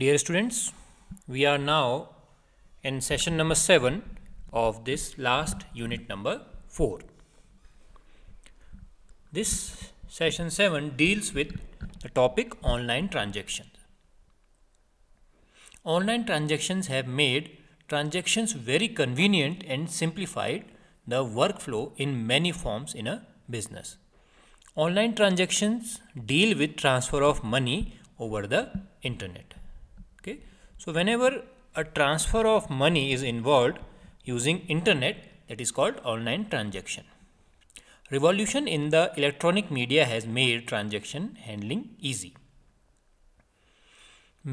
Dear students, we are now in session number 7 of this last unit number 4. This session 7 deals with the topic online transactions. Online transactions have made transactions very convenient and simplified the workflow in many forms in a business. Online transactions deal with transfer of money over the internet okay so whenever a transfer of money is involved using internet that is called online transaction revolution in the electronic media has made transaction handling easy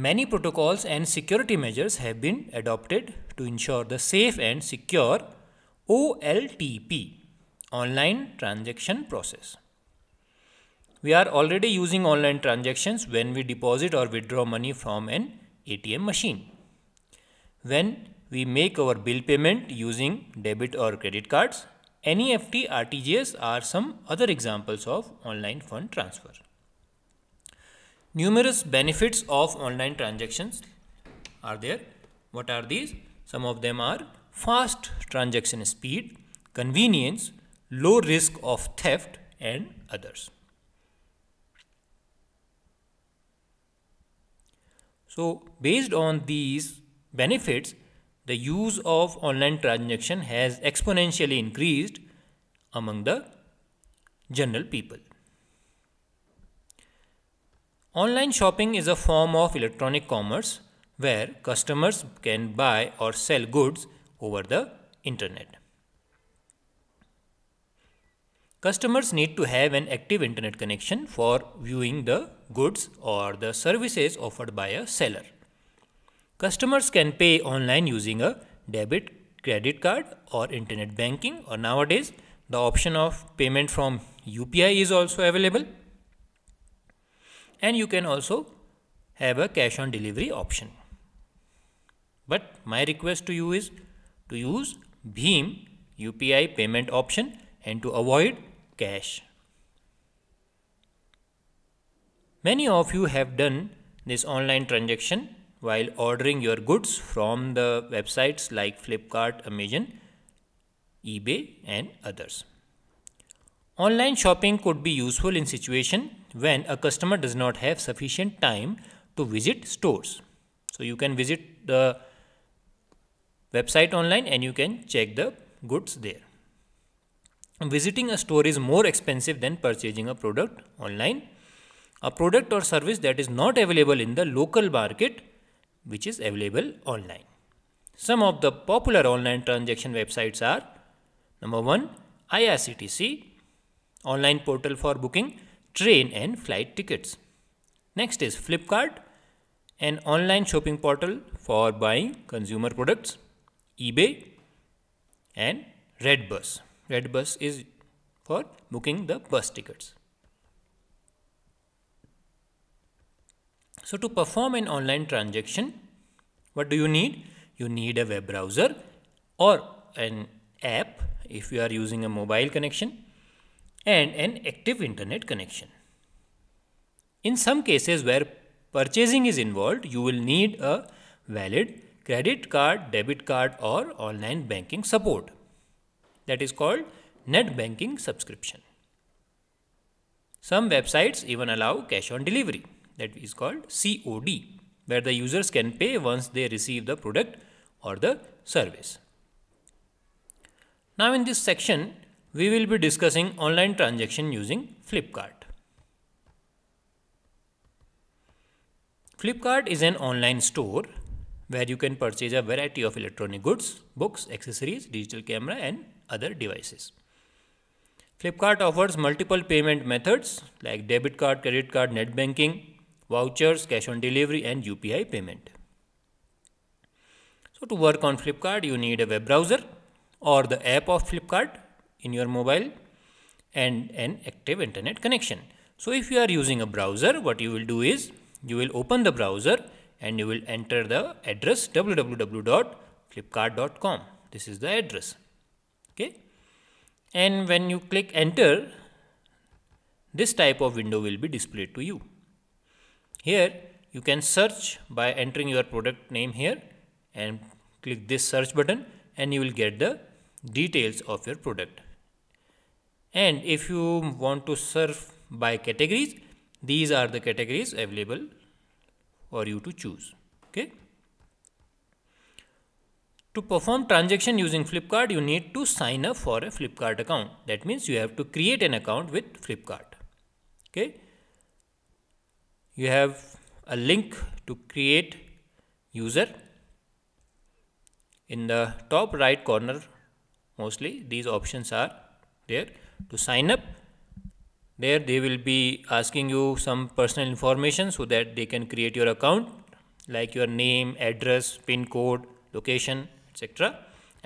Many protocols and security measures have been adopted to ensure the safe and secure OLTP online transaction process. We are already using online transactions when we deposit or withdraw money from an ATM machine. When we make our bill payment using debit or credit cards, NEFT, RTGS are some other examples of online fund transfer. Numerous benefits of online transactions are there. What are these? Some of them are fast transaction speed, convenience, low risk of theft and others. So based on these benefits, the use of online transaction has exponentially increased among the general people. Online shopping is a form of electronic commerce where customers can buy or sell goods over the internet. Customers need to have an active internet connection for viewing the goods or the services offered by a seller. Customers can pay online using a debit, credit card or internet banking or nowadays the option of payment from UPI is also available. And you can also have a cash on delivery option. But my request to you is to use Bheem UPI payment option and to avoid cash. Many of you have done this online transaction while ordering your goods from the websites like Flipkart, Amazon, eBay and others. Online shopping could be useful in situation when a customer does not have sufficient time to visit stores. So you can visit the website online and you can check the goods there visiting a store is more expensive than purchasing a product online a product or service that is not available in the local market which is available online some of the popular online transaction websites are number 1 IRCTC online portal for booking train and flight tickets next is Flipkart an online shopping portal for buying consumer products eBay and Redbus Redbus is for booking the bus tickets. So to perform an online transaction, what do you need? You need a web browser or an app if you are using a mobile connection and an active internet connection. In some cases where purchasing is involved, you will need a valid credit card, debit card or online banking support that is called net banking subscription. Some websites even allow cash on delivery that is called COD where the users can pay once they receive the product or the service. Now in this section we will be discussing online transaction using Flipkart. Flipkart is an online store where you can purchase a variety of electronic goods, books, accessories, digital camera and other devices. Flipkart offers multiple payment methods like debit card, credit card, net banking, vouchers, cash on delivery and UPI payment. So to work on Flipkart, you need a web browser or the app of Flipkart in your mobile and an active internet connection. So if you are using a browser, what you will do is you will open the browser and you will enter the address www.flipkart.com. This is the address okay and when you click enter this type of window will be displayed to you here you can search by entering your product name here and click this search button and you will get the details of your product and if you want to search by categories these are the categories available for you to choose okay to perform transaction using Flipkart, you need to sign up for a Flipkart account. That means you have to create an account with Flipkart. Okay. You have a link to create user in the top right corner mostly these options are there to sign up there they will be asking you some personal information so that they can create your account like your name address pin code location etc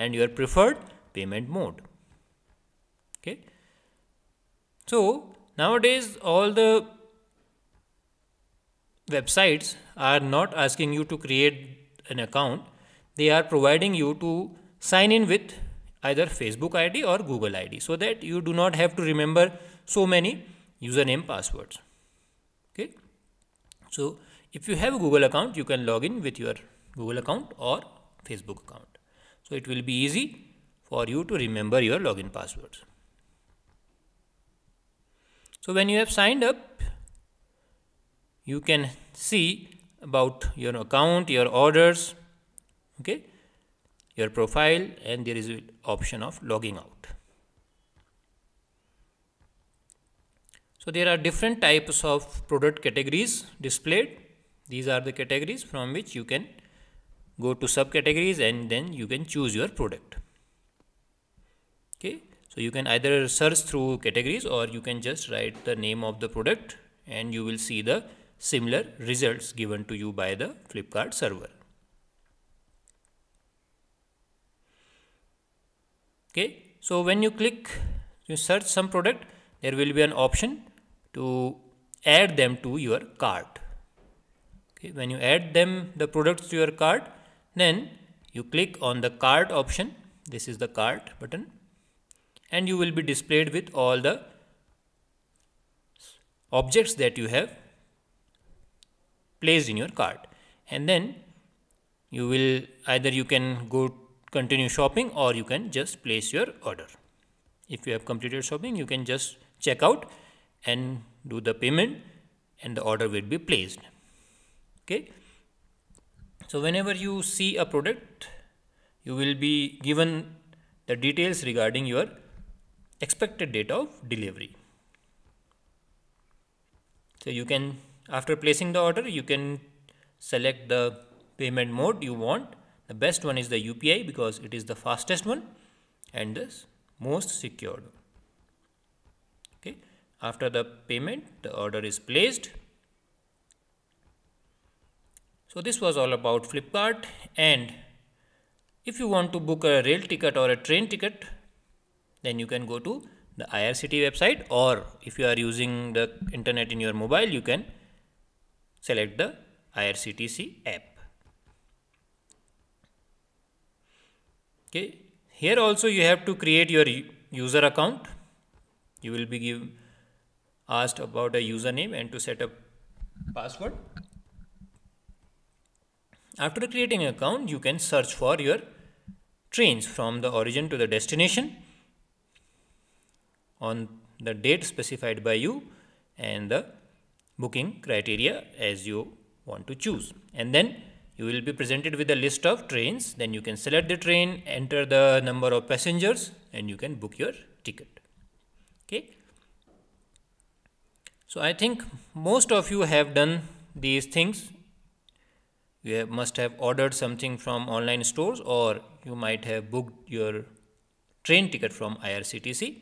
and your preferred payment mode okay so nowadays all the websites are not asking you to create an account they are providing you to sign in with either facebook id or google id so that you do not have to remember so many username passwords okay so if you have a google account you can log in with your google account or facebook account so it will be easy for you to remember your login passwords. So when you have signed up, you can see about your account, your orders, okay, your profile and there is an option of logging out. So there are different types of product categories displayed. These are the categories from which you can go to subcategories and then you can choose your product okay so you can either search through categories or you can just write the name of the product and you will see the similar results given to you by the Flipkart server okay so when you click you search some product there will be an option to add them to your cart okay when you add them the products to your cart then you click on the cart option. This is the cart button and you will be displayed with all the objects that you have placed in your cart and then you will either you can go continue shopping or you can just place your order if you have completed shopping you can just check out and do the payment and the order will be placed okay so whenever you see a product, you will be given the details regarding your expected date of delivery. So you can, after placing the order, you can select the payment mode you want. The best one is the UPI because it is the fastest one and the most secured. Okay. After the payment, the order is placed. So this was all about Flipkart and if you want to book a rail ticket or a train ticket then you can go to the IRCT website or if you are using the internet in your mobile you can select the IRCTC app. Okay. Here also you have to create your user account. You will be give, asked about a username and to set up password. After creating an account, you can search for your trains from the origin to the destination on the date specified by you and the booking criteria as you want to choose. And then you will be presented with a list of trains. Then you can select the train, enter the number of passengers and you can book your ticket. Okay. So I think most of you have done these things you must have ordered something from online stores or you might have booked your train ticket from IRCTC.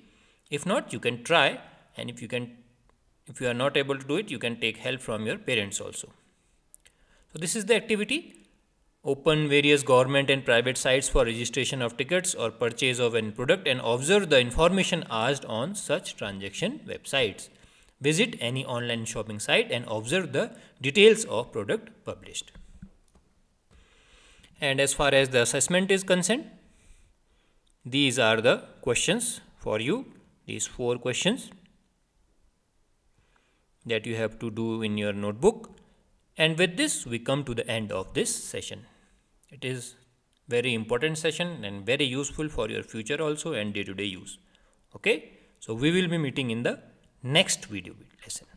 If not, you can try and if you can if you are not able to do it, you can take help from your parents also. So this is the activity. Open various government and private sites for registration of tickets or purchase of any product and observe the information asked on such transaction websites. Visit any online shopping site and observe the details of product published. And as far as the assessment is concerned, these are the questions for you, these four questions that you have to do in your notebook. And with this, we come to the end of this session. It is very important session and very useful for your future also and day-to-day -day use. Okay, so we will be meeting in the next video lesson.